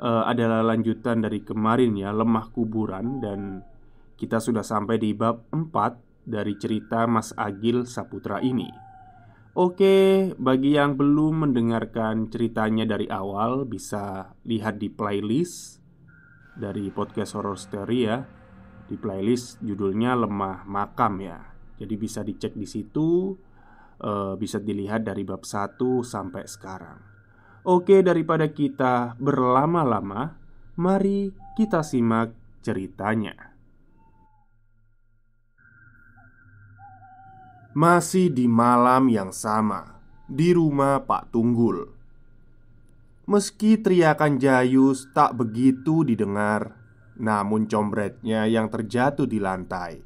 uh, adalah lanjutan dari kemarin ya lemah kuburan dan kita sudah sampai di bab 4 dari cerita Mas Agil Saputra ini. Oke, bagi yang belum mendengarkan ceritanya dari awal bisa lihat di playlist dari podcast Horror Story ya. Di playlist judulnya Lemah Makam ya. Jadi bisa dicek di situ uh, bisa dilihat dari bab 1 sampai sekarang. Oke, daripada kita berlama-lama, mari kita simak ceritanya. Masih di malam yang sama, di rumah Pak Tunggul. Meski teriakan Jayus tak begitu didengar, namun combretnya yang terjatuh di lantai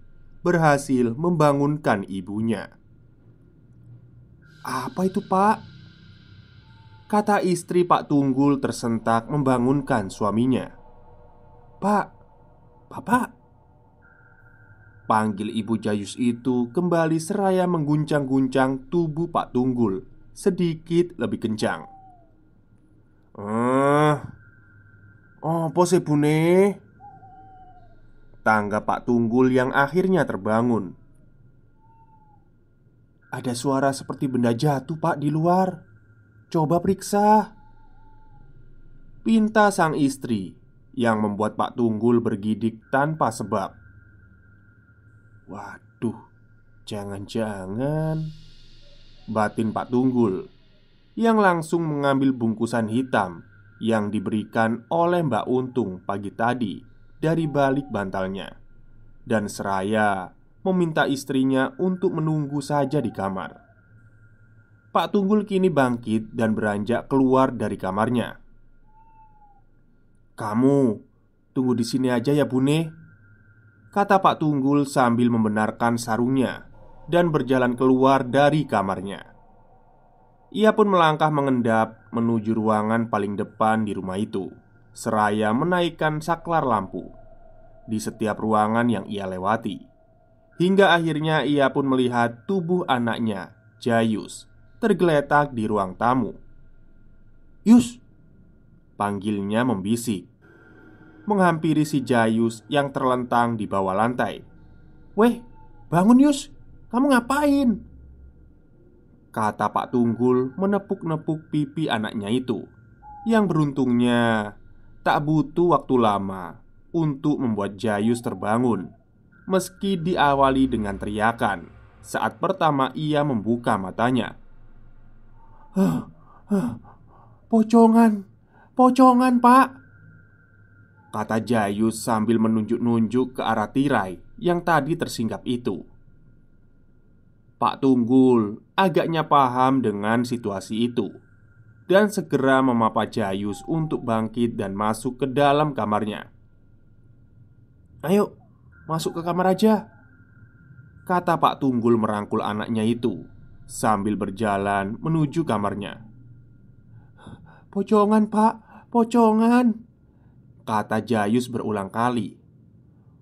berhasil membangunkan ibunya. "Apa itu, Pak?" Kata istri Pak Tunggul tersentak membangunkan suaminya Pak, Bapak Panggil Ibu Jayus itu kembali seraya mengguncang-guncang tubuh Pak Tunggul Sedikit lebih kencang Eh, apa sih bune? Tangga Pak Tunggul yang akhirnya terbangun Ada suara seperti benda jatuh pak di luar Coba periksa Pinta sang istri Yang membuat Pak Tunggul bergidik tanpa sebab Waduh Jangan-jangan Batin Pak Tunggul Yang langsung mengambil bungkusan hitam Yang diberikan oleh Mbak Untung pagi tadi Dari balik bantalnya Dan seraya meminta istrinya untuk menunggu saja di kamar. Pak Tunggul kini bangkit dan beranjak keluar dari kamarnya. "Kamu tunggu di sini aja ya, Bune," kata Pak Tunggul sambil membenarkan sarungnya dan berjalan keluar dari kamarnya. Ia pun melangkah mengendap menuju ruangan paling depan di rumah itu, seraya menaikkan saklar lampu di setiap ruangan yang ia lewati. Hingga akhirnya ia pun melihat tubuh anaknya, Jayus, tergeletak di ruang tamu. "Yus!" panggilnya membisik, menghampiri si Jayus yang terlentang di bawah lantai. "Weh, bangun Yus! Kamu ngapain?" kata Pak Tunggul menepuk-nepuk pipi anaknya itu, yang beruntungnya tak butuh waktu lama untuk membuat Jayus terbangun, meski diawali dengan teriakan saat pertama ia membuka matanya pocongan, pocongan pak Kata Jayus sambil menunjuk-nunjuk ke arah tirai yang tadi tersingkap itu Pak Tunggul agaknya paham dengan situasi itu Dan segera memapa Jayus untuk bangkit dan masuk ke dalam kamarnya Ayo, masuk ke kamar aja Kata Pak Tunggul merangkul anaknya itu sambil berjalan menuju kamarnya. "Pocongan, Pak, pocongan," kata Jayus berulang kali.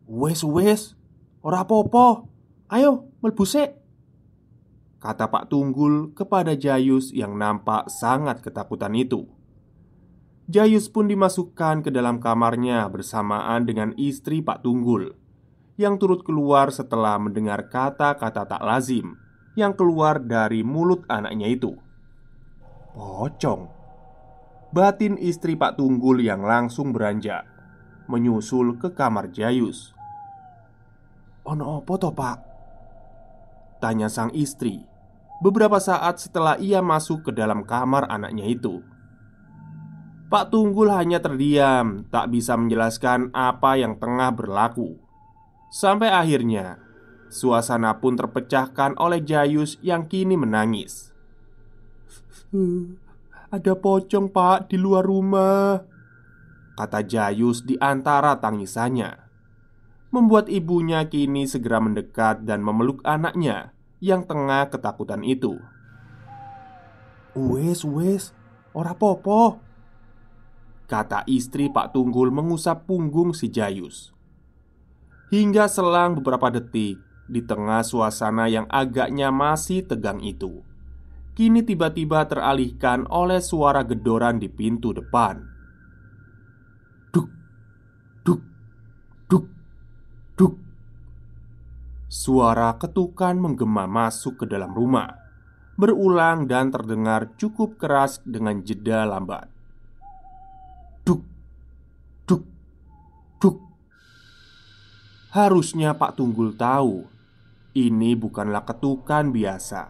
"Wes, wes, ora popo. Ayo, melbusek." Kata Pak Tunggul kepada Jayus yang nampak sangat ketakutan itu. Jayus pun dimasukkan ke dalam kamarnya bersamaan dengan istri Pak Tunggul yang turut keluar setelah mendengar kata-kata tak lazim yang keluar dari mulut anaknya itu. Pocong. Batin istri Pak Tunggul yang langsung beranjak menyusul ke kamar Jayus. "Ono apa to, Pak?" tanya sang istri beberapa saat setelah ia masuk ke dalam kamar anaknya itu. Pak Tunggul hanya terdiam, tak bisa menjelaskan apa yang tengah berlaku. Sampai akhirnya Suasana pun terpecahkan oleh Jayus yang kini menangis. Eh, ada pocong, Pak, di luar rumah. Kata Jayus di antara tangisannya. Membuat ibunya kini segera mendekat dan memeluk anaknya yang tengah ketakutan itu. "Wes, wes, ora popo." Kata istri Pak Tunggul mengusap punggung si Jayus. Hingga selang beberapa detik, di tengah suasana yang agaknya masih tegang itu Kini tiba-tiba teralihkan oleh suara gedoran di pintu depan Duk, duk, duk, duk Suara ketukan menggema masuk ke dalam rumah Berulang dan terdengar cukup keras dengan jeda lambat Duk, duk, duk Harusnya Pak Tunggul tahu ini bukanlah ketukan biasa.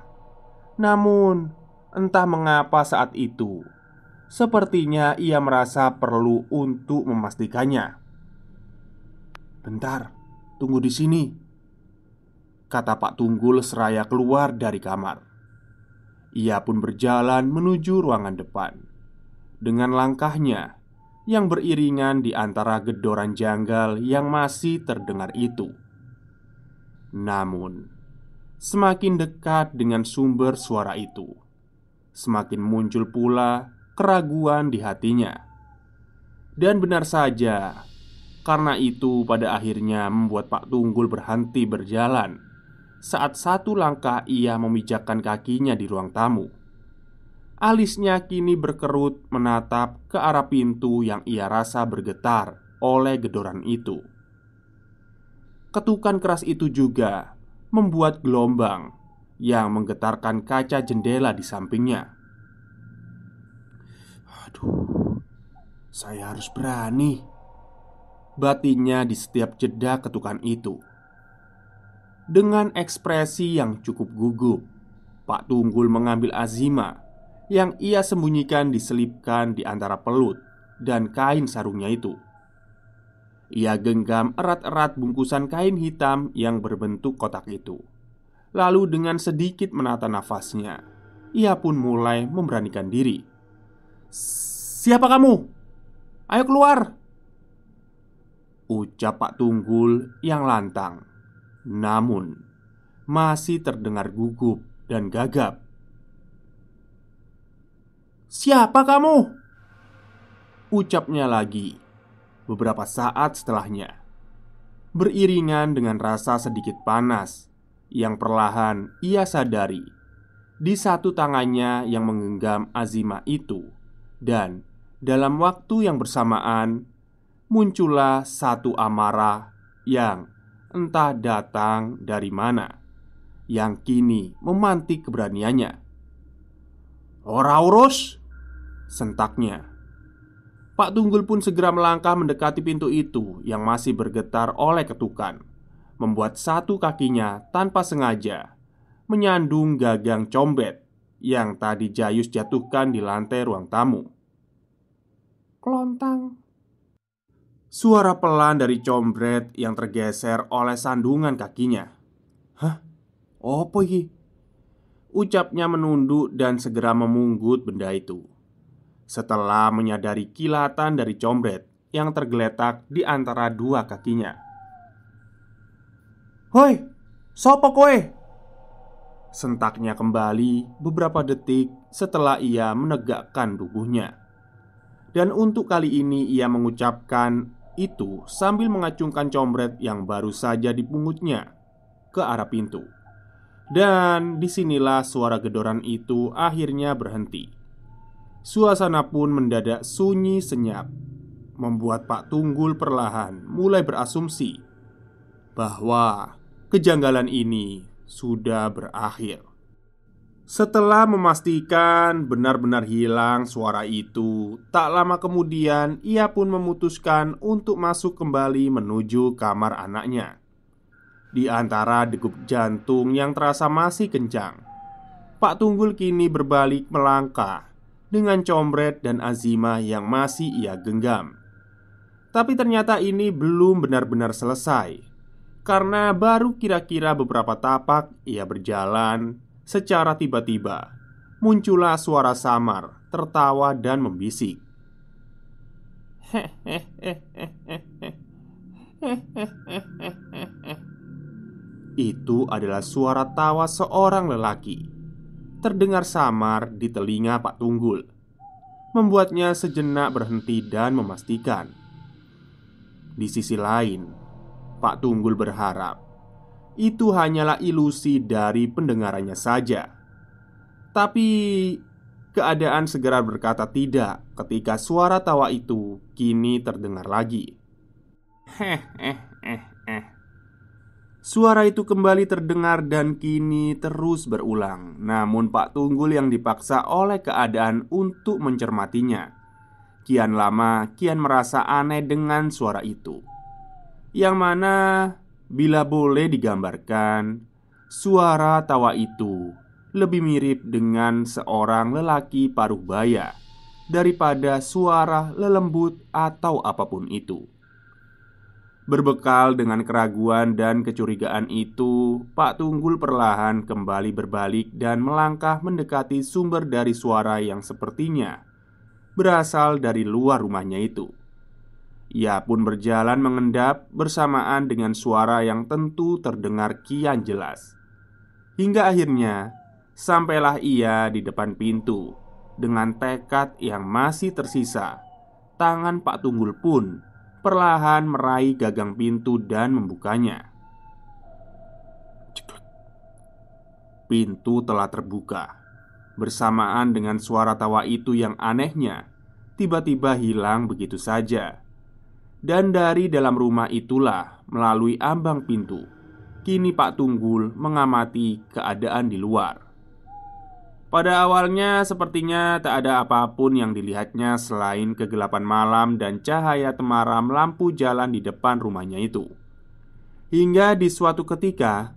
Namun, entah mengapa saat itu, sepertinya ia merasa perlu untuk memastikannya. "Bentar, tunggu di sini," kata Pak Tunggul seraya keluar dari kamar. Ia pun berjalan menuju ruangan depan dengan langkahnya yang beriringan di antara gedoran janggal yang masih terdengar itu. Namun, semakin dekat dengan sumber suara itu, semakin muncul pula keraguan di hatinya. Dan benar saja, karena itu pada akhirnya membuat Pak Tunggul berhenti berjalan saat satu langkah ia memijakkan kakinya di ruang tamu. Alisnya kini berkerut menatap ke arah pintu yang ia rasa bergetar oleh gedoran itu. Ketukan keras itu juga membuat gelombang yang menggetarkan kaca jendela di sampingnya. Aduh, saya harus berani. Batinnya di setiap jeda ketukan itu. Dengan ekspresi yang cukup gugup, Pak Tunggul mengambil azima yang ia sembunyikan diselipkan di antara pelut dan kain sarungnya itu. Ia genggam erat-erat bungkusan kain hitam yang berbentuk kotak itu. Lalu, dengan sedikit menata nafasnya, ia pun mulai memberanikan diri. "Siapa kamu? Ayo keluar!" ucap Pak Tunggul yang lantang, namun masih terdengar gugup dan gagap. "Siapa kamu?" ucapnya lagi beberapa saat setelahnya Beriringan dengan rasa sedikit panas Yang perlahan ia sadari Di satu tangannya yang menggenggam Azima itu Dan dalam waktu yang bersamaan Muncullah satu amarah yang entah datang dari mana Yang kini memantik keberaniannya Ora urus Sentaknya Pak Tunggul pun segera melangkah mendekati pintu itu yang masih bergetar oleh ketukan, membuat satu kakinya tanpa sengaja menyandung gagang combet yang tadi Jayus jatuhkan di lantai ruang tamu. Kelontang. Suara pelan dari combret yang tergeser oleh sandungan kakinya. Hah? Apa ini? Ucapnya menunduk dan segera memunggut benda itu setelah menyadari kilatan dari combret yang tergeletak di antara dua kakinya. "Hoi, sopo kowe?" sentaknya kembali beberapa detik setelah ia menegakkan tubuhnya. Dan untuk kali ini ia mengucapkan itu sambil mengacungkan combret yang baru saja dipungutnya ke arah pintu. Dan disinilah suara gedoran itu akhirnya berhenti. Suasana pun mendadak sunyi senyap Membuat Pak Tunggul perlahan mulai berasumsi Bahwa kejanggalan ini sudah berakhir setelah memastikan benar-benar hilang suara itu, tak lama kemudian ia pun memutuskan untuk masuk kembali menuju kamar anaknya. Di antara degup jantung yang terasa masih kencang, Pak Tunggul kini berbalik melangkah dengan combret dan azimah yang masih ia genggam. Tapi ternyata ini belum benar-benar selesai karena baru kira-kira beberapa tapak ia berjalan secara tiba-tiba muncullah suara samar, tertawa dan membisik. Itu adalah suara tawa seorang lelaki terdengar samar di telinga Pak Tunggul, membuatnya sejenak berhenti dan memastikan. Di sisi lain, Pak Tunggul berharap itu hanyalah ilusi dari pendengarannya saja, tapi keadaan segera berkata tidak ketika suara tawa itu kini terdengar lagi. Heh, eh, eh, eh. Suara itu kembali terdengar dan kini terus berulang. Namun, Pak Tunggul yang dipaksa oleh keadaan untuk mencermatinya. Kian lama, kian merasa aneh dengan suara itu, yang mana bila boleh digambarkan, suara tawa itu lebih mirip dengan seorang lelaki paruh baya daripada suara lelembut atau apapun itu. Berbekal dengan keraguan dan kecurigaan itu, Pak Tunggul perlahan kembali berbalik dan melangkah mendekati sumber dari suara yang sepertinya berasal dari luar rumahnya itu. Ia pun berjalan mengendap bersamaan dengan suara yang tentu terdengar kian jelas. Hingga akhirnya sampailah ia di depan pintu dengan tekad yang masih tersisa. Tangan Pak Tunggul pun perlahan meraih gagang pintu dan membukanya. Pintu telah terbuka bersamaan dengan suara tawa itu yang anehnya tiba-tiba hilang begitu saja. Dan dari dalam rumah itulah melalui ambang pintu, kini Pak Tunggul mengamati keadaan di luar. Pada awalnya sepertinya tak ada apapun yang dilihatnya selain kegelapan malam dan cahaya temaram lampu jalan di depan rumahnya itu. Hingga di suatu ketika,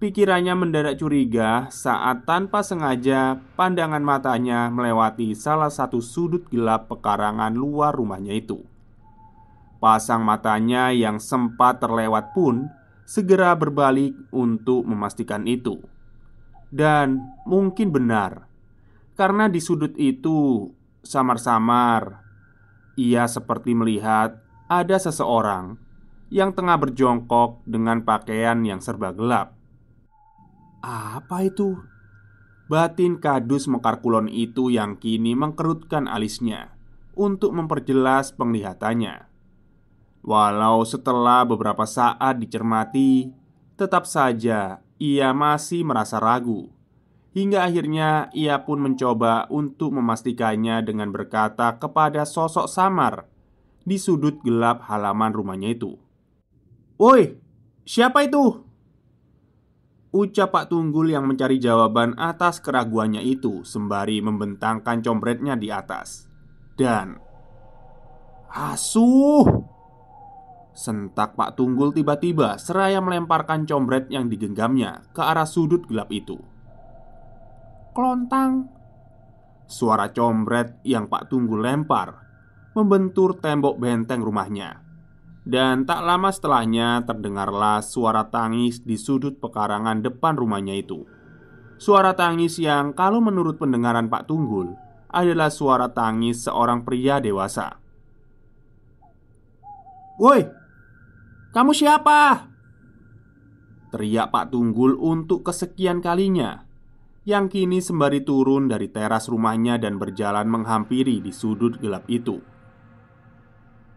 pikirannya mendadak curiga saat tanpa sengaja pandangan matanya melewati salah satu sudut gelap pekarangan luar rumahnya itu. Pasang matanya yang sempat terlewat pun segera berbalik untuk memastikan itu dan mungkin benar karena di sudut itu samar-samar ia seperti melihat ada seseorang yang tengah berjongkok dengan pakaian yang serba gelap. Apa itu? Batin kadus Mekar Kulon itu yang kini mengkerutkan alisnya untuk memperjelas penglihatannya. Walau setelah beberapa saat dicermati, tetap saja ia masih merasa ragu Hingga akhirnya ia pun mencoba untuk memastikannya dengan berkata kepada sosok samar Di sudut gelap halaman rumahnya itu Woi, siapa itu? Ucap Pak Tunggul yang mencari jawaban atas keraguannya itu Sembari membentangkan combretnya di atas Dan Asuh Sentak Pak Tunggul tiba-tiba seraya melemparkan combret yang digenggamnya ke arah sudut gelap itu. Kelontang. Suara combret yang Pak Tunggul lempar membentur tembok benteng rumahnya. Dan tak lama setelahnya terdengarlah suara tangis di sudut pekarangan depan rumahnya itu. Suara tangis yang kalau menurut pendengaran Pak Tunggul adalah suara tangis seorang pria dewasa. "Woi, kamu siapa? Teriak Pak Tunggul untuk kesekian kalinya Yang kini sembari turun dari teras rumahnya dan berjalan menghampiri di sudut gelap itu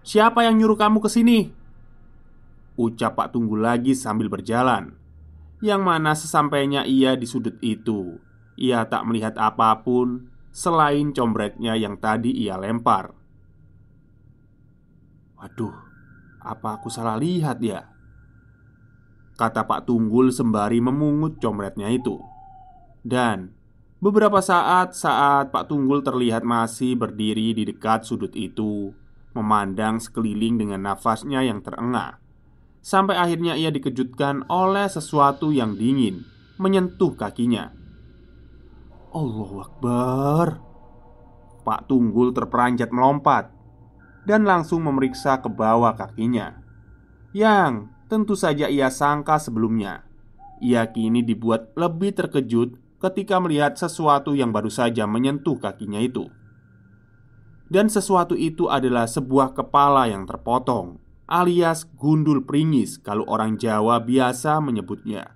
Siapa yang nyuruh kamu ke sini? Ucap Pak Tunggul lagi sambil berjalan Yang mana sesampainya ia di sudut itu Ia tak melihat apapun selain combreknya yang tadi ia lempar Waduh apa aku salah lihat ya? Kata Pak Tunggul sembari memungut comretnya itu Dan beberapa saat saat Pak Tunggul terlihat masih berdiri di dekat sudut itu Memandang sekeliling dengan nafasnya yang terengah Sampai akhirnya ia dikejutkan oleh sesuatu yang dingin Menyentuh kakinya Allahu Akbar Pak Tunggul terperanjat melompat dan langsung memeriksa ke bawah kakinya. Yang tentu saja ia sangka sebelumnya. Ia kini dibuat lebih terkejut ketika melihat sesuatu yang baru saja menyentuh kakinya itu. Dan sesuatu itu adalah sebuah kepala yang terpotong, alias gundul pringis kalau orang Jawa biasa menyebutnya.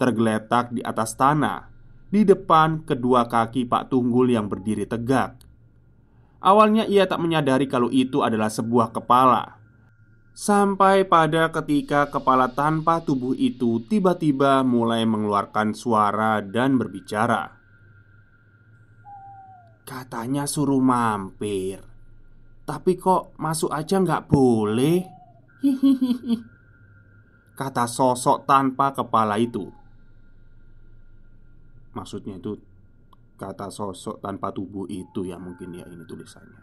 Tergeletak di atas tanah, di depan kedua kaki Pak Tunggul yang berdiri tegak. Awalnya ia tak menyadari kalau itu adalah sebuah kepala Sampai pada ketika kepala tanpa tubuh itu tiba-tiba mulai mengeluarkan suara dan berbicara Katanya suruh mampir Tapi kok masuk aja nggak boleh Kata sosok tanpa kepala itu Maksudnya itu Kata sosok tanpa tubuh itu ya mungkin ya ini tulisannya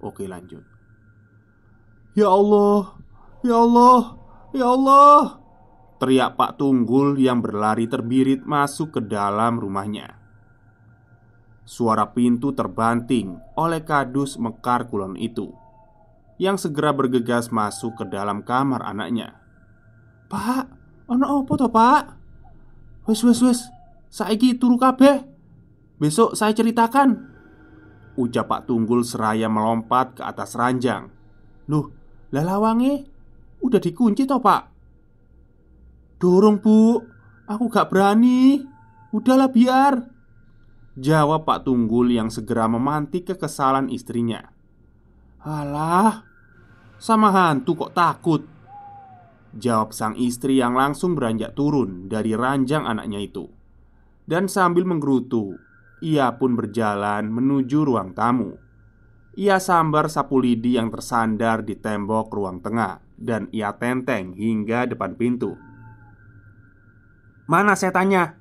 Oke lanjut Ya Allah Ya Allah Ya Allah Teriak Pak Tunggul yang berlari terbirit masuk ke dalam rumahnya Suara pintu terbanting oleh kadus mekar kulon itu Yang segera bergegas masuk ke dalam kamar anaknya Pak, ono apa tuh Pak? Wes wes wes. Saiki turu kabeh. Besok saya ceritakan Ucap Pak Tunggul seraya melompat ke atas ranjang Loh, lah Udah dikunci toh pak Dorong bu Aku gak berani Udahlah biar Jawab Pak Tunggul yang segera memantik kekesalan istrinya Alah Sama hantu kok takut Jawab sang istri yang langsung beranjak turun dari ranjang anaknya itu Dan sambil menggerutu ia pun berjalan menuju ruang tamu. Ia sambar sapu lidi yang tersandar di tembok ruang tengah dan ia tenteng hingga depan pintu. "Mana saya tanya?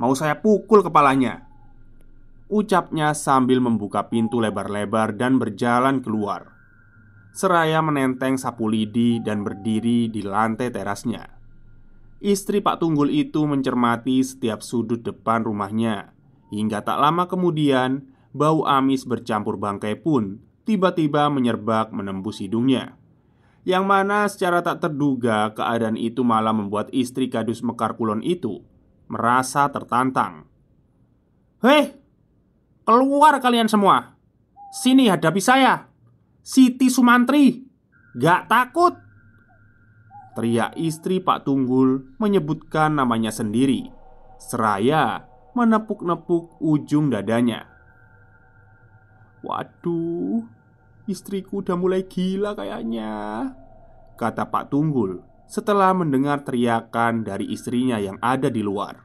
Mau saya pukul kepalanya?" ucapnya sambil membuka pintu lebar-lebar dan berjalan keluar. Seraya menenteng sapu lidi dan berdiri di lantai terasnya. Istri Pak Tunggul itu mencermati setiap sudut depan rumahnya Hingga tak lama kemudian, bau amis bercampur bangkai pun tiba-tiba menyerbak menembus hidungnya. Yang mana secara tak terduga keadaan itu malah membuat istri Kadus Mekar Kulon itu merasa tertantang. "Hei, keluar kalian semua. Sini hadapi saya. Siti Sumantri, gak takut." Teriak istri Pak Tunggul menyebutkan namanya sendiri. Seraya menepuk-nepuk ujung dadanya. "Waduh, istriku udah mulai gila kayaknya," kata Pak Tunggul setelah mendengar teriakan dari istrinya yang ada di luar.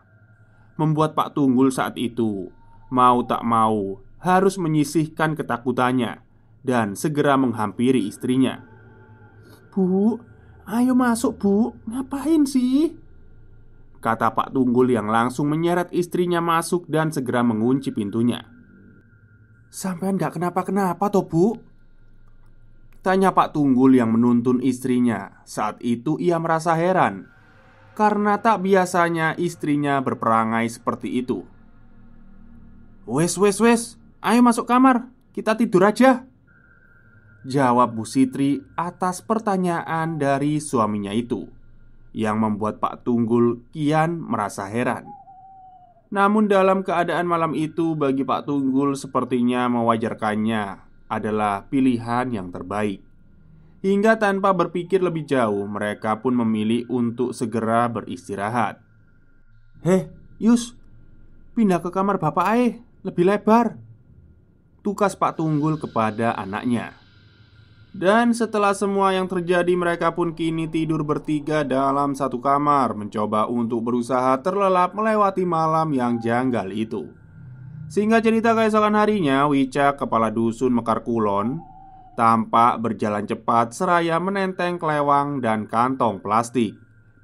Membuat Pak Tunggul saat itu mau tak mau harus menyisihkan ketakutannya dan segera menghampiri istrinya. "Bu, ayo masuk, Bu. Ngapain sih?" Kata Pak Tunggul yang langsung menyeret istrinya masuk dan segera mengunci pintunya Sampean gak kenapa-kenapa toh bu? Tanya Pak Tunggul yang menuntun istrinya Saat itu ia merasa heran Karena tak biasanya istrinya berperangai seperti itu Wes wes wes Ayo masuk kamar Kita tidur aja Jawab Bu Sitri atas pertanyaan dari suaminya itu yang membuat Pak Tunggul kian merasa heran. Namun, dalam keadaan malam itu, bagi Pak Tunggul sepertinya mewajarkannya adalah pilihan yang terbaik. Hingga tanpa berpikir lebih jauh, mereka pun memilih untuk segera beristirahat. "Heh, Yus, pindah ke kamar Bapak Aeh, lebih lebar," tukas Pak Tunggul kepada anaknya. Dan setelah semua yang terjadi mereka pun kini tidur bertiga dalam satu kamar Mencoba untuk berusaha terlelap melewati malam yang janggal itu Sehingga cerita keesokan harinya Wicca, kepala dusun Mekar Kulon Tampak berjalan cepat seraya menenteng kelewang dan kantong plastik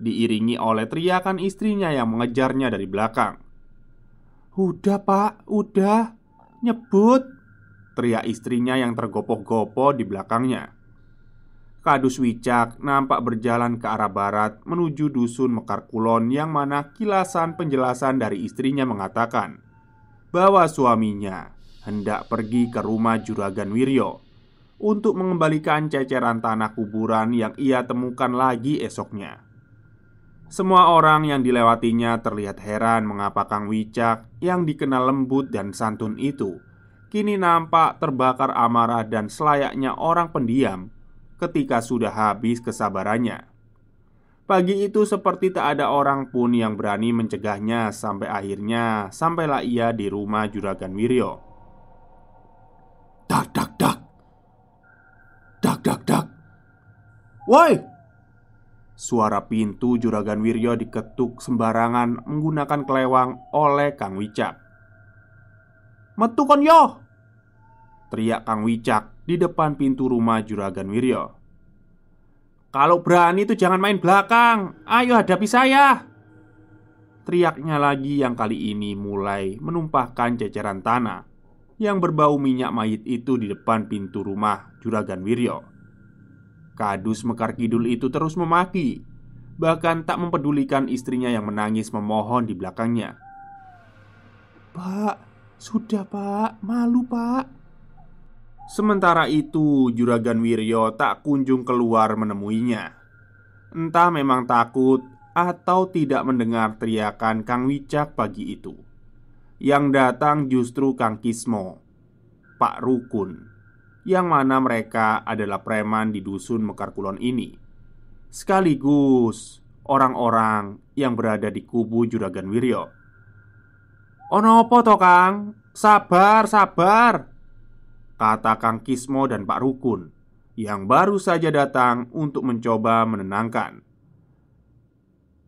Diiringi oleh teriakan istrinya yang mengejarnya dari belakang Udah pak, udah Nyebut Teriak istrinya yang tergopoh-gopoh di belakangnya Kadus Wicak nampak berjalan ke arah barat menuju dusun Mekar Kulon yang mana kilasan penjelasan dari istrinya mengatakan bahwa suaminya hendak pergi ke rumah Juragan Wiryo untuk mengembalikan ceceran tanah kuburan yang ia temukan lagi esoknya. Semua orang yang dilewatinya terlihat heran mengapa Kang Wicak yang dikenal lembut dan santun itu kini nampak terbakar amarah dan selayaknya orang pendiam ketika sudah habis kesabarannya. Pagi itu seperti tak ada orang pun yang berani mencegahnya sampai akhirnya sampailah ia di rumah Juragan Wiryo. Dak dak dak. Dak dak dak. Woi! Suara pintu Juragan Wiryo diketuk sembarangan menggunakan kelewang oleh Kang Wicak. Metu yo Teriak Kang Wicak di depan pintu rumah Juragan Wiryo Kalau berani itu jangan main belakang Ayo hadapi saya Teriaknya lagi yang kali ini mulai menumpahkan jajaran tanah Yang berbau minyak mayit itu di depan pintu rumah Juragan Wiryo Kadus Mekar Kidul itu terus memaki Bahkan tak mempedulikan istrinya yang menangis memohon di belakangnya Pak, sudah pak, malu pak Sementara itu Juragan Wiryo tak kunjung keluar menemuinya Entah memang takut atau tidak mendengar teriakan Kang Wicak pagi itu Yang datang justru Kang Kismo Pak Rukun Yang mana mereka adalah preman di dusun Mekarkulon ini Sekaligus orang-orang yang berada di kubu Juragan Wiryo Ono apa to, Kang? Sabar, sabar. Kata Kang Kismo dan Pak Rukun yang baru saja datang untuk mencoba menenangkan.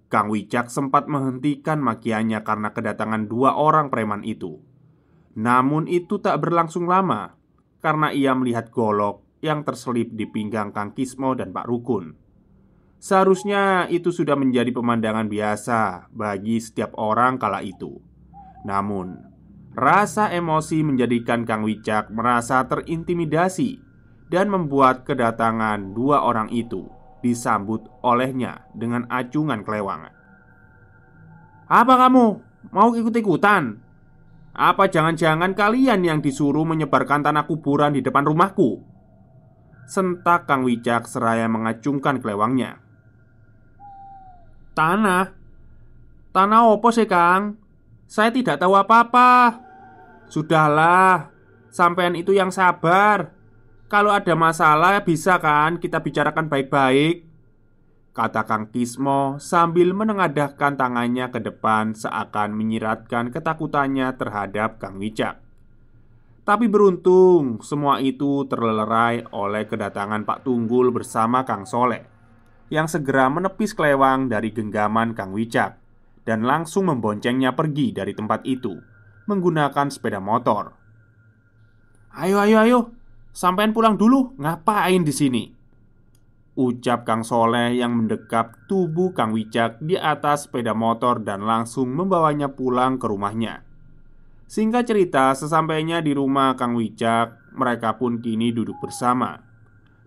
Kang Wicak sempat menghentikan makiannya karena kedatangan dua orang preman itu. Namun itu tak berlangsung lama karena ia melihat golok yang terselip di pinggang Kang Kismo dan Pak Rukun. Seharusnya itu sudah menjadi pemandangan biasa bagi setiap orang kala itu. Namun, rasa emosi menjadikan Kang Wicak merasa terintimidasi dan membuat kedatangan dua orang itu disambut olehnya dengan acungan kelewangan. "Apa kamu mau ikut-ikutan? Apa jangan-jangan kalian yang disuruh menyebarkan tanah kuburan di depan rumahku?" Sentak Kang Wicak seraya mengacungkan kelewangnya. "Tanah? Tanah opo sih, Kang?" Saya tidak tahu apa-apa. Sudahlah, sampean itu yang sabar. Kalau ada masalah bisa kan kita bicarakan baik-baik Kata Kang Kismo sambil menengadahkan tangannya ke depan seakan menyiratkan ketakutannya terhadap Kang Wicak Tapi beruntung semua itu terlerai oleh kedatangan Pak Tunggul bersama Kang Soleh Yang segera menepis kelewang dari genggaman Kang Wicak dan langsung memboncengnya pergi dari tempat itu menggunakan sepeda motor. "Ayo, ayo, ayo, sampean pulang dulu. Ngapain di sini?" ucap Kang Soleh yang mendekap tubuh Kang Wicak di atas sepeda motor dan langsung membawanya pulang ke rumahnya. Singkat cerita, sesampainya di rumah Kang Wicak, mereka pun kini duduk bersama.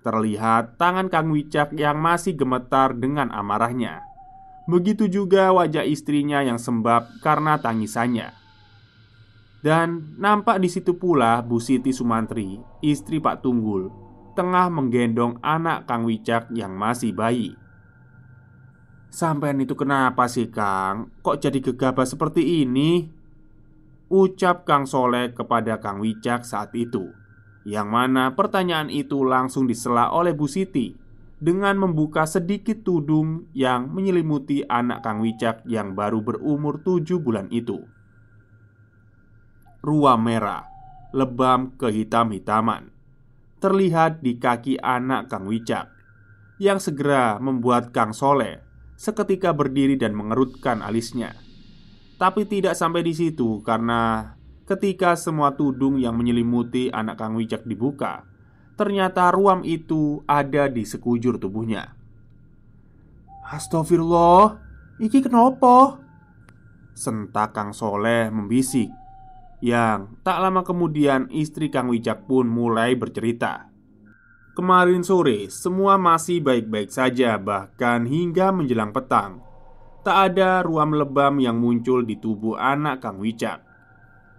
Terlihat tangan Kang Wicak yang masih gemetar dengan amarahnya. Begitu juga wajah istrinya yang sembab karena tangisannya. Dan nampak di situ pula Bu Siti Sumantri, istri Pak Tunggul, tengah menggendong anak Kang Wicak yang masih bayi. Sampean itu kenapa sih Kang? Kok jadi gegabah seperti ini? Ucap Kang Soleh kepada Kang Wicak saat itu Yang mana pertanyaan itu langsung disela oleh Bu Siti dengan membuka sedikit tudung yang menyelimuti anak Kang Wicak yang baru berumur tujuh bulan itu. Ruam merah, lebam kehitam-hitaman, terlihat di kaki anak Kang Wicak yang segera membuat Kang Soleh seketika berdiri dan mengerutkan alisnya. Tapi tidak sampai di situ karena ketika semua tudung yang menyelimuti anak Kang Wicak dibuka, ternyata ruam itu ada di sekujur tubuhnya. Astagfirullah, iki kenapa? Sentak Kang Soleh membisik Yang tak lama kemudian istri Kang Wijak pun mulai bercerita Kemarin sore semua masih baik-baik saja bahkan hingga menjelang petang Tak ada ruam lebam yang muncul di tubuh anak Kang Wijak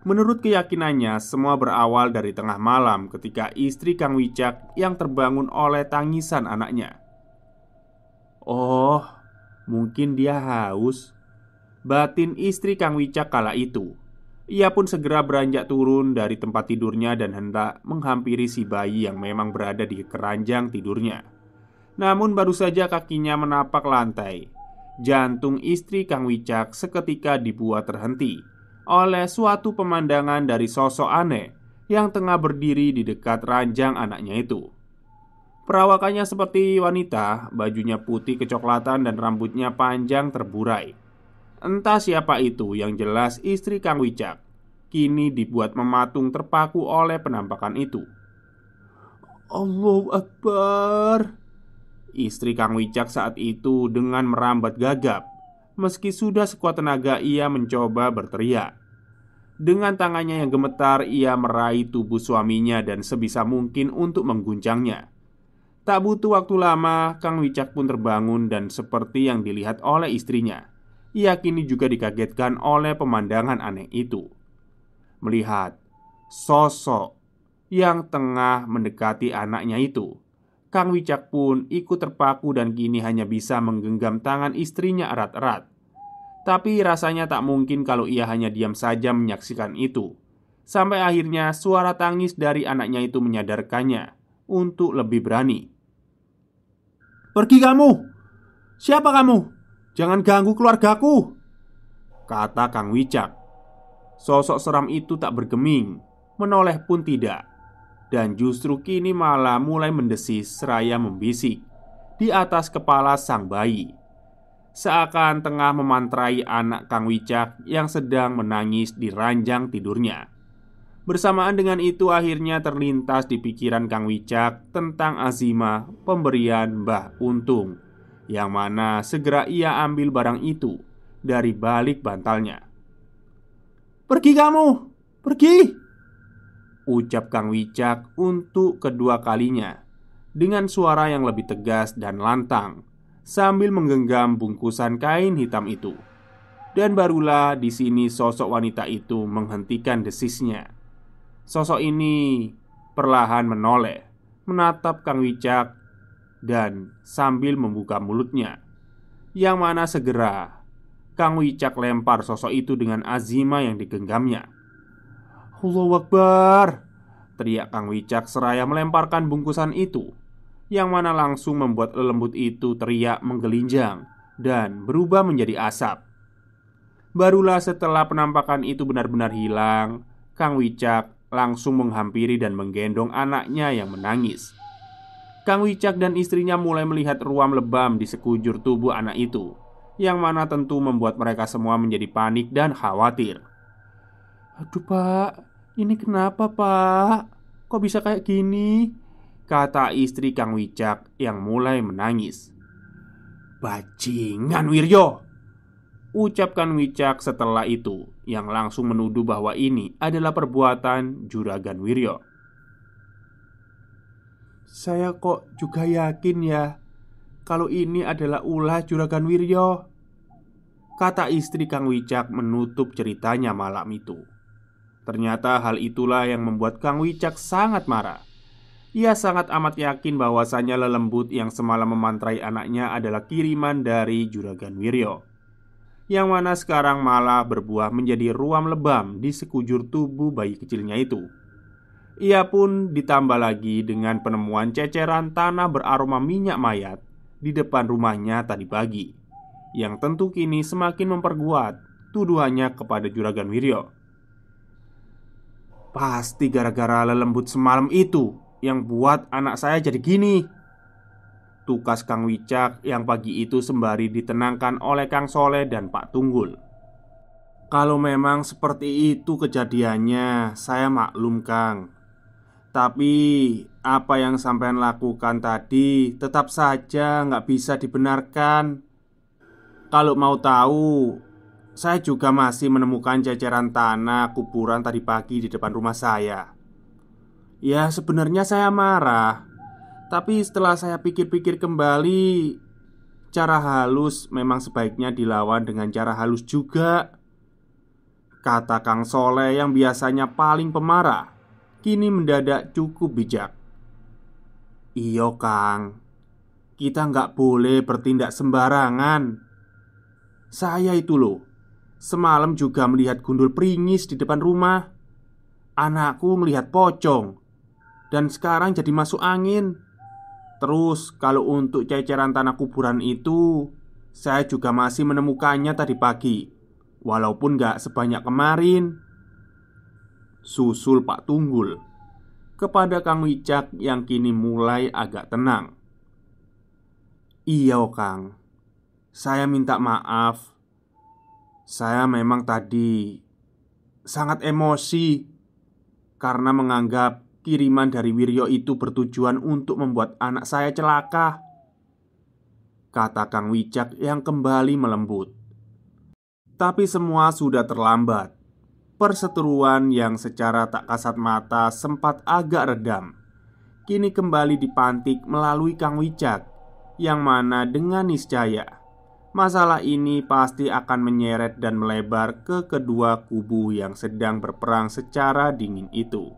Menurut keyakinannya, semua berawal dari tengah malam ketika istri Kang Wicak yang terbangun oleh tangisan anaknya. Oh, mungkin dia haus. Batin istri Kang Wicak kala itu. Ia pun segera beranjak turun dari tempat tidurnya dan hendak menghampiri si bayi yang memang berada di keranjang tidurnya. Namun baru saja kakinya menapak lantai, jantung istri Kang Wicak seketika dibuat terhenti oleh suatu pemandangan dari sosok aneh yang tengah berdiri di dekat ranjang anaknya itu. Perawakannya seperti wanita, bajunya putih kecoklatan dan rambutnya panjang terburai. Entah siapa itu yang jelas istri Kang Wicak, kini dibuat mematung terpaku oleh penampakan itu. Allahu Akbar. Istri Kang Wicak saat itu dengan merambat gagap Meski sudah sekuat tenaga ia mencoba berteriak Dengan tangannya yang gemetar ia meraih tubuh suaminya dan sebisa mungkin untuk mengguncangnya Tak butuh waktu lama Kang Wicak pun terbangun dan seperti yang dilihat oleh istrinya Ia kini juga dikagetkan oleh pemandangan aneh itu Melihat sosok yang tengah mendekati anaknya itu Kang Wicak pun ikut terpaku dan kini hanya bisa menggenggam tangan istrinya erat-erat. Tapi rasanya tak mungkin kalau ia hanya diam saja menyaksikan itu. Sampai akhirnya suara tangis dari anaknya itu menyadarkannya untuk lebih berani. "Pergi kamu! Siapa kamu? Jangan ganggu keluargaku!" kata Kang Wicak. Sosok seram itu tak bergeming, menoleh pun tidak dan justru kini malah mulai mendesis seraya membisik di atas kepala sang bayi. Seakan tengah memantrai anak Kang Wicak yang sedang menangis di ranjang tidurnya. Bersamaan dengan itu akhirnya terlintas di pikiran Kang Wicak tentang Azima pemberian Mbah Untung Yang mana segera ia ambil barang itu dari balik bantalnya Pergi kamu! Pergi! Ucap Kang Wicak untuk kedua kalinya Dengan suara yang lebih tegas dan lantang Sambil menggenggam bungkusan kain hitam itu Dan barulah di sini sosok wanita itu menghentikan desisnya Sosok ini perlahan menoleh Menatap Kang Wicak Dan sambil membuka mulutnya Yang mana segera Kang Wicak lempar sosok itu dengan azima yang digenggamnya Allah Akbar Teriak Kang Wicak seraya melemparkan bungkusan itu Yang mana langsung membuat lembut itu teriak menggelinjang Dan berubah menjadi asap Barulah setelah penampakan itu benar-benar hilang Kang Wicak langsung menghampiri dan menggendong anaknya yang menangis Kang Wicak dan istrinya mulai melihat ruam lebam di sekujur tubuh anak itu Yang mana tentu membuat mereka semua menjadi panik dan khawatir Aduh pak, ini kenapa pak? Kok bisa kayak gini? Kata istri Kang Wicak yang mulai menangis Bajingan Wiryo Ucapkan Wicak setelah itu Yang langsung menuduh bahwa ini adalah perbuatan Juragan Wiryo Saya kok juga yakin ya Kalau ini adalah ulah Juragan Wiryo Kata istri Kang Wicak menutup ceritanya malam itu Ternyata hal itulah yang membuat Kang Wicak sangat marah. Ia sangat amat yakin bahwasannya lelembut yang semalam memantrai anaknya adalah kiriman dari Juragan Wiryo. Yang mana sekarang malah berbuah menjadi ruam lebam di sekujur tubuh bayi kecilnya itu. Ia pun ditambah lagi dengan penemuan ceceran tanah beraroma minyak mayat di depan rumahnya tadi pagi, yang tentu kini semakin memperkuat tuduhannya kepada Juragan Wiryo. Pasti gara-gara lelembut semalam itu yang buat anak saya jadi gini. Tukas Kang Wicak yang pagi itu sembari ditenangkan oleh Kang Soleh dan Pak Tunggul. Kalau memang seperti itu kejadiannya, saya maklum Kang. Tapi apa yang sampean lakukan tadi tetap saja nggak bisa dibenarkan. Kalau mau tahu, saya juga masih menemukan jajaran tanah kuburan tadi pagi di depan rumah saya. Ya, sebenarnya saya marah, tapi setelah saya pikir-pikir kembali, cara halus memang sebaiknya dilawan dengan cara halus juga. Kata Kang Soleh yang biasanya paling pemarah, kini mendadak cukup bijak. Iyo, Kang, kita nggak boleh bertindak sembarangan. Saya itu loh Semalam juga melihat gundul peringis di depan rumah Anakku melihat pocong Dan sekarang jadi masuk angin Terus kalau untuk ceceran tanah kuburan itu Saya juga masih menemukannya tadi pagi Walaupun gak sebanyak kemarin Susul Pak Tunggul Kepada Kang Wicak yang kini mulai agak tenang Iya Kang Saya minta maaf saya memang tadi sangat emosi karena menganggap kiriman dari Wiryo itu bertujuan untuk membuat anak saya celaka. Kata Kang Wicak yang kembali melembut. Tapi semua sudah terlambat. Perseteruan yang secara tak kasat mata sempat agak redam. Kini kembali dipantik melalui Kang Wicak yang mana dengan niscaya masalah ini pasti akan menyeret dan melebar ke kedua kubu yang sedang berperang secara dingin itu.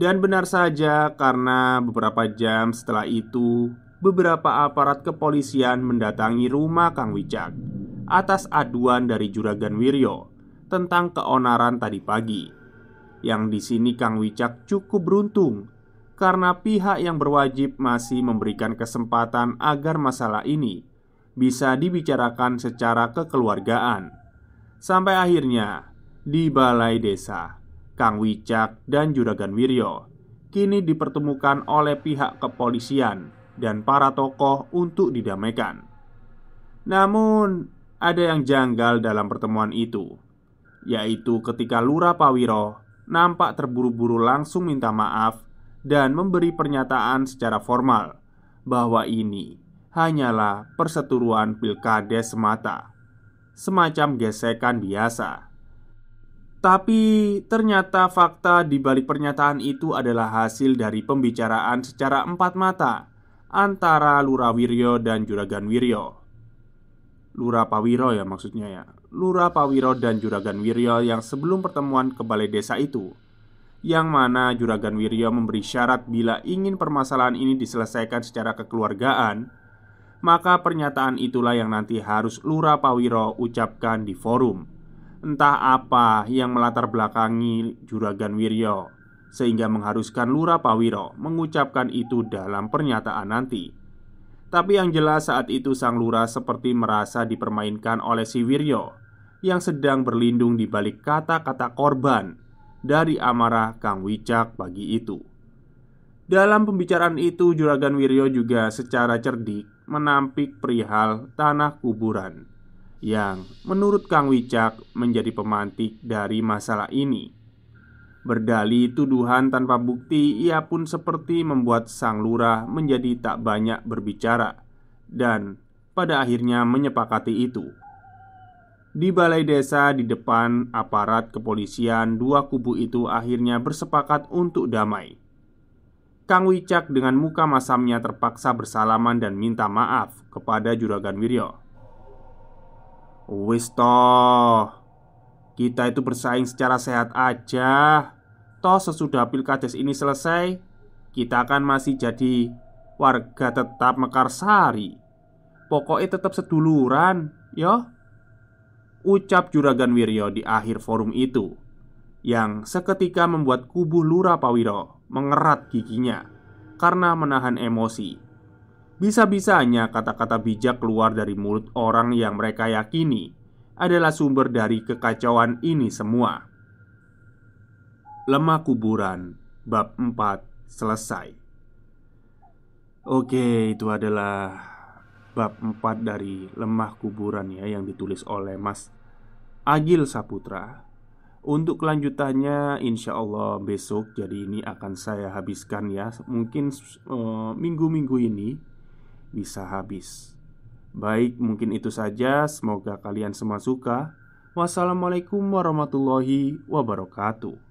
Dan benar saja, karena beberapa jam setelah itu, beberapa aparat kepolisian mendatangi rumah Kang Wicak atas aduan dari Juragan Wiryo tentang keonaran tadi pagi. Yang di sini Kang Wicak cukup beruntung karena pihak yang berwajib masih memberikan kesempatan agar masalah ini bisa dibicarakan secara kekeluargaan. Sampai akhirnya di balai desa, Kang Wicak dan Juragan Wiryo kini dipertemukan oleh pihak kepolisian dan para tokoh untuk didamaikan. Namun, ada yang janggal dalam pertemuan itu, yaitu ketika Lura Pawiro nampak terburu-buru langsung minta maaf dan memberi pernyataan secara formal bahwa ini hanyalah perseturuan pilkades semata, semacam gesekan biasa. Tapi ternyata fakta di balik pernyataan itu adalah hasil dari pembicaraan secara empat mata antara Lura dan Juragan Wirjo. Lura Pawiro ya maksudnya ya. Lura Pawiro dan Juragan Wirjo yang sebelum pertemuan ke balai desa itu Yang mana Juragan Wirjo memberi syarat bila ingin permasalahan ini diselesaikan secara kekeluargaan maka pernyataan itulah yang nanti harus Lura Pawiro ucapkan di forum. Entah apa yang melatar belakangi Juragan Wiryo, sehingga mengharuskan Lura Pawiro mengucapkan itu dalam pernyataan nanti. Tapi yang jelas saat itu sang lurah seperti merasa dipermainkan oleh si Wiryo yang sedang berlindung di balik kata-kata korban dari amarah Kang Wicak pagi itu. Dalam pembicaraan itu, Juragan Wiryo juga secara cerdik menampik perihal tanah kuburan yang menurut Kang Wicak menjadi pemantik dari masalah ini. Berdali tuduhan tanpa bukti, ia pun seperti membuat sang lurah menjadi tak banyak berbicara, dan pada akhirnya menyepakati itu. Di balai desa, di depan aparat kepolisian, dua kubu itu akhirnya bersepakat untuk damai. Kang Wicak dengan muka masamnya terpaksa bersalaman dan minta maaf kepada Juragan Wiryo. Wis toh, kita itu bersaing secara sehat aja. Toh sesudah pilkades ini selesai, kita akan masih jadi warga tetap Mekarsari. Pokoknya tetap seduluran, yo. Ucap Juragan Wiryo di akhir forum itu, yang seketika membuat kubu Lura Pawiro mengerat giginya karena menahan emosi. Bisa-bisanya kata-kata bijak keluar dari mulut orang yang mereka yakini adalah sumber dari kekacauan ini semua. Lemah kuburan bab 4 selesai. Oke, itu adalah bab 4 dari lemah kuburan ya yang ditulis oleh Mas Agil Saputra untuk kelanjutannya insya Allah besok Jadi ini akan saya habiskan ya Mungkin eh, minggu-minggu uh, ini bisa habis Baik mungkin itu saja Semoga kalian semua suka Wassalamualaikum warahmatullahi wabarakatuh